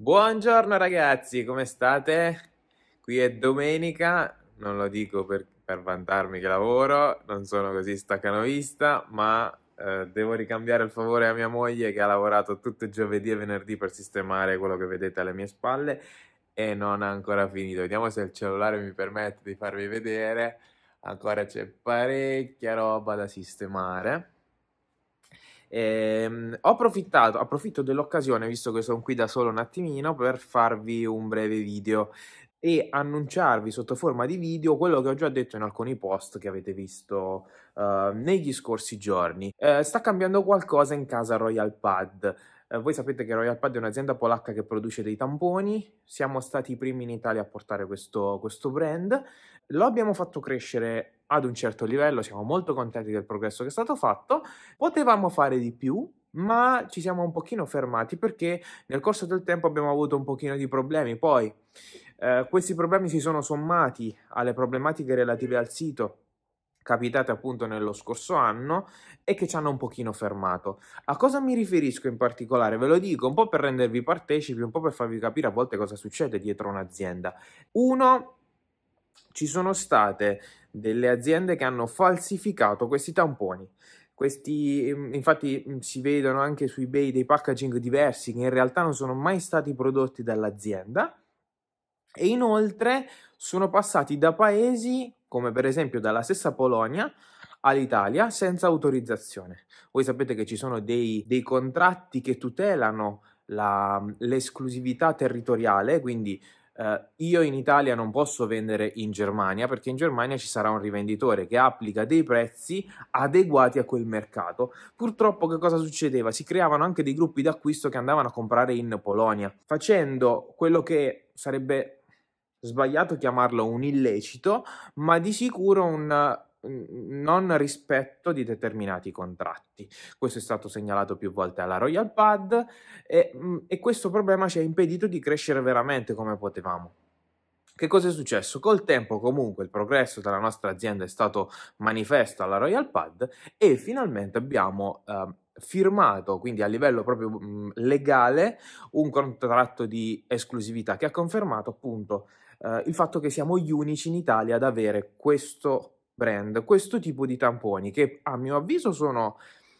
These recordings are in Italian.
Buongiorno ragazzi, come state? Qui è domenica, non lo dico per, per vantarmi che lavoro, non sono così staccanovista, ma eh, devo ricambiare il favore a mia moglie che ha lavorato tutto giovedì e venerdì per sistemare quello che vedete alle mie spalle e non ha ancora finito. Vediamo se il cellulare mi permette di farvi vedere. Ancora c'è parecchia roba da sistemare Ehm, ho approfittato, approfitto dell'occasione, visto che sono qui da solo un attimino, per farvi un breve video e annunciarvi sotto forma di video quello che ho già detto in alcuni post che avete visto uh, negli scorsi giorni. Uh, sta cambiando qualcosa in casa Royal Pad. Eh, voi sapete che Royal Pad è un'azienda polacca che produce dei tamponi, siamo stati i primi in Italia a portare questo, questo brand lo abbiamo fatto crescere ad un certo livello, siamo molto contenti del progresso che è stato fatto, potevamo fare di più, ma ci siamo un pochino fermati perché nel corso del tempo abbiamo avuto un pochino di problemi, poi eh, questi problemi si sono sommati alle problematiche relative al sito capitate appunto nello scorso anno e che ci hanno un pochino fermato. A cosa mi riferisco in particolare? Ve lo dico un po' per rendervi partecipi, un po' per farvi capire a volte cosa succede dietro un'azienda. Uno, ci sono state delle aziende che hanno falsificato questi tamponi. Questi, mm, infatti, mm, si vedono anche su eBay dei packaging diversi che in realtà non sono mai stati prodotti dall'azienda e inoltre sono passati da paesi come per esempio dalla stessa Polonia all'Italia senza autorizzazione. Voi sapete che ci sono dei, dei contratti che tutelano la, mm, l'esclusività territoriale, quindi Uh, io in Italia non posso vendere in Germania perché in Germania ci sarà un rivenditore che applica dei prezzi adeguati a quel mercato. Purtroppo che cosa succedeva? Si creavano anche dei gruppi d'acquisto che andavano a comprare in Polonia, facendo quello che sarebbe sbagliato chiamarlo un illecito, ma di sicuro un non rispetto di determinati contratti. Questo è stato segnalato più volte alla Royal Pad e, mm, e questo problema ci ha impedito di crescere veramente come potevamo. Che cosa è successo? Col tempo comunque il progresso della nostra azienda è stato manifesto alla Royal Pad e finalmente abbiamo eh, firmato, quindi a livello proprio mh, mm, legale, un contratto di esclusività che ha confermato appunto eh, il fatto che siamo gli unici in Italia ad avere questo brand questo tipo di tamponi che a mio avviso sono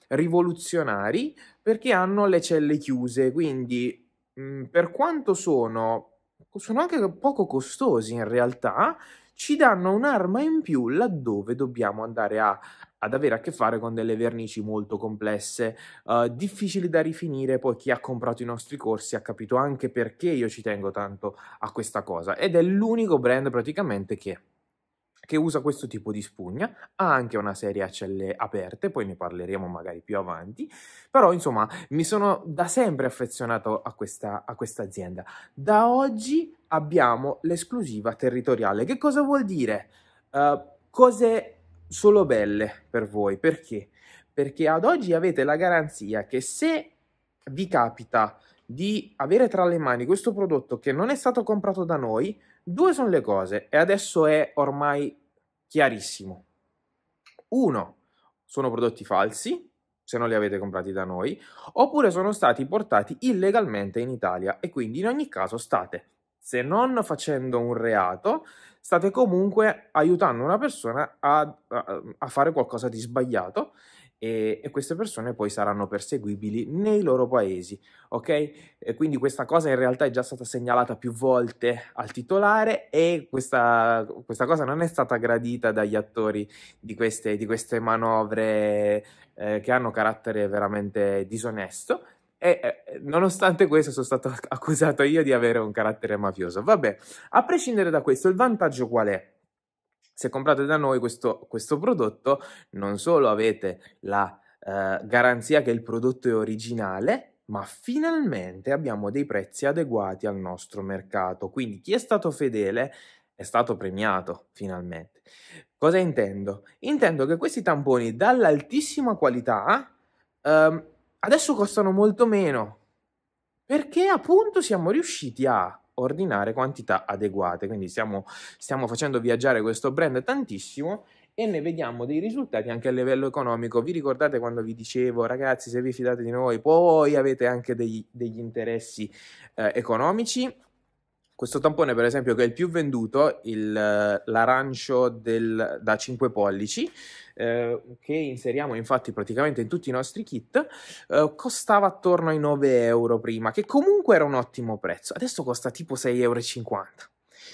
rivoluzionari perché hanno le celle chiuse, quindi mh, mhmm, per quanto sono sono anche poco costosi in realtà, ci danno un'arma in più laddove dobbiamo andare a, ad avere a che fare con delle vernici molto complesse, uh, difficili da rifinire, poi chi ha comprato i nostri corsi ha capito anche perché io ci tengo tanto a questa cosa ed è l'unico brand praticamente che che usa questo tipo di spugna, ha anche una serie a celle aperte, poi ne parleremo magari più avanti, però insomma mi sono da sempre affezionato a questa, a questa azienda. Da oggi abbiamo l'esclusiva territoriale, che cosa vuol dire? Uh, cose solo belle per voi, perché? Perché ad oggi avete la garanzia che se vi capita di avere tra le mani questo prodotto che non è stato comprato da noi, due sono le cose e adesso è ormai chiarissimo. Uno, sono prodotti falsi, se non li avete comprati da noi, oppure sono stati portati illegalmente in Italia e quindi in ogni caso state, se non facendo un reato, state comunque aiutando una persona a, a, a fare qualcosa di sbagliato e, e, queste persone poi saranno perseguibili nei loro paesi, ok? E quindi questa cosa in realtà è già stata segnalata più volte al titolare e questa, questa cosa non è stata gradita dagli attori di queste, di queste manovre eh, che hanno carattere veramente disonesto. E eh, nonostante questo sono stato accusato io di avere un carattere mafioso. Vabbè, a prescindere da questo, il vantaggio qual è? se comprate da noi questo, questo prodotto, non solo avete la eh, garanzia che il prodotto è originale, ma finalmente abbiamo dei prezzi adeguati al nostro mercato. Quindi chi è stato fedele è stato premiato finalmente. Cosa intendo? Intendo che questi tamponi dall'altissima qualità ehm, adesso costano molto meno perché appunto siamo riusciti a ordinare quantità adeguate. Quindi stiamo, stiamo facendo viaggiare questo brand tantissimo e ne vediamo dei risultati anche a livello economico. Vi ricordate quando vi dicevo, ragazzi, se vi fidate di noi, poi avete anche degli, degli interessi eh, economici questo tampone, per esempio, che è il più venduto, il, eh, l'arancio del, da 5 pollici, eh, che inseriamo infatti praticamente in tutti i nostri kit, eh, costava attorno ai 9 euro prima, che comunque era un ottimo prezzo. Adesso costa tipo 6,50 euro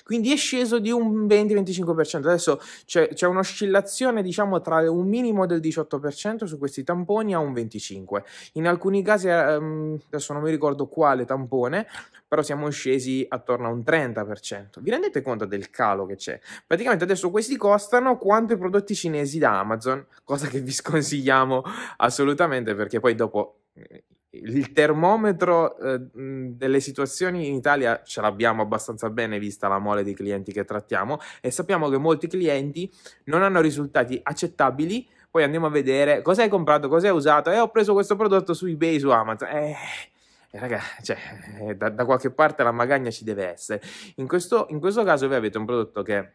quindi è sceso di un 20-25%. Adesso c'è, c'è, un'oscillazione diciamo tra un minimo del 18% su questi tamponi a un 25%. In alcuni casi, eh, ehm, adesso non mi ricordo quale tampone, però siamo scesi attorno a un 30%. Vi rendete conto del calo che c'è? Praticamente adesso questi costano quanto i prodotti cinesi da Amazon, cosa che vi sconsigliamo assolutamente perché poi dopo il termometro eh, delle situazioni in Italia ce l'abbiamo abbastanza bene vista la mole di clienti che trattiamo e sappiamo che molti clienti non hanno risultati accettabili. Poi andiamo a vedere cosa hai comprato, cosa hai usato. E eh, ho preso questo prodotto su eBay, su Amazon. Eh, eh raga, cioè, eh, da, da, qualche parte la magagna ci deve essere. In questo, in questo caso voi avete un prodotto che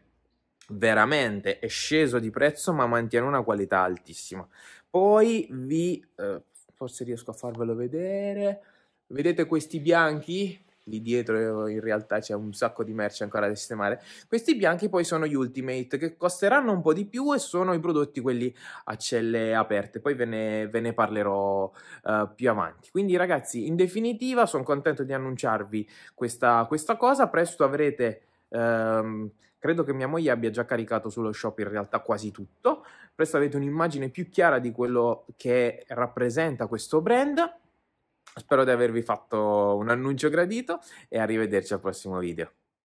veramente è sceso di prezzo ma mantiene una qualità altissima. Poi vi eh, forse riesco a farvelo vedere. Vedete questi bianchi? Lì dietro eh, in realtà c'è un sacco di merce ancora da sistemare. Questi bianchi poi sono gli Ultimate che costeranno un po' di più e sono i prodotti quelli a celle aperte. Poi ve ne, ve ne parlerò uh, più avanti. Quindi ragazzi, in definitiva sono contento di annunciarvi questa, questa cosa. Presto avrete... Um, Credo che mia moglie abbia già caricato sullo shop in realtà quasi tutto. Presto avete un'immagine più chiara di quello che rappresenta questo brand. Spero di avervi fatto un annuncio gradito e arrivederci al prossimo video.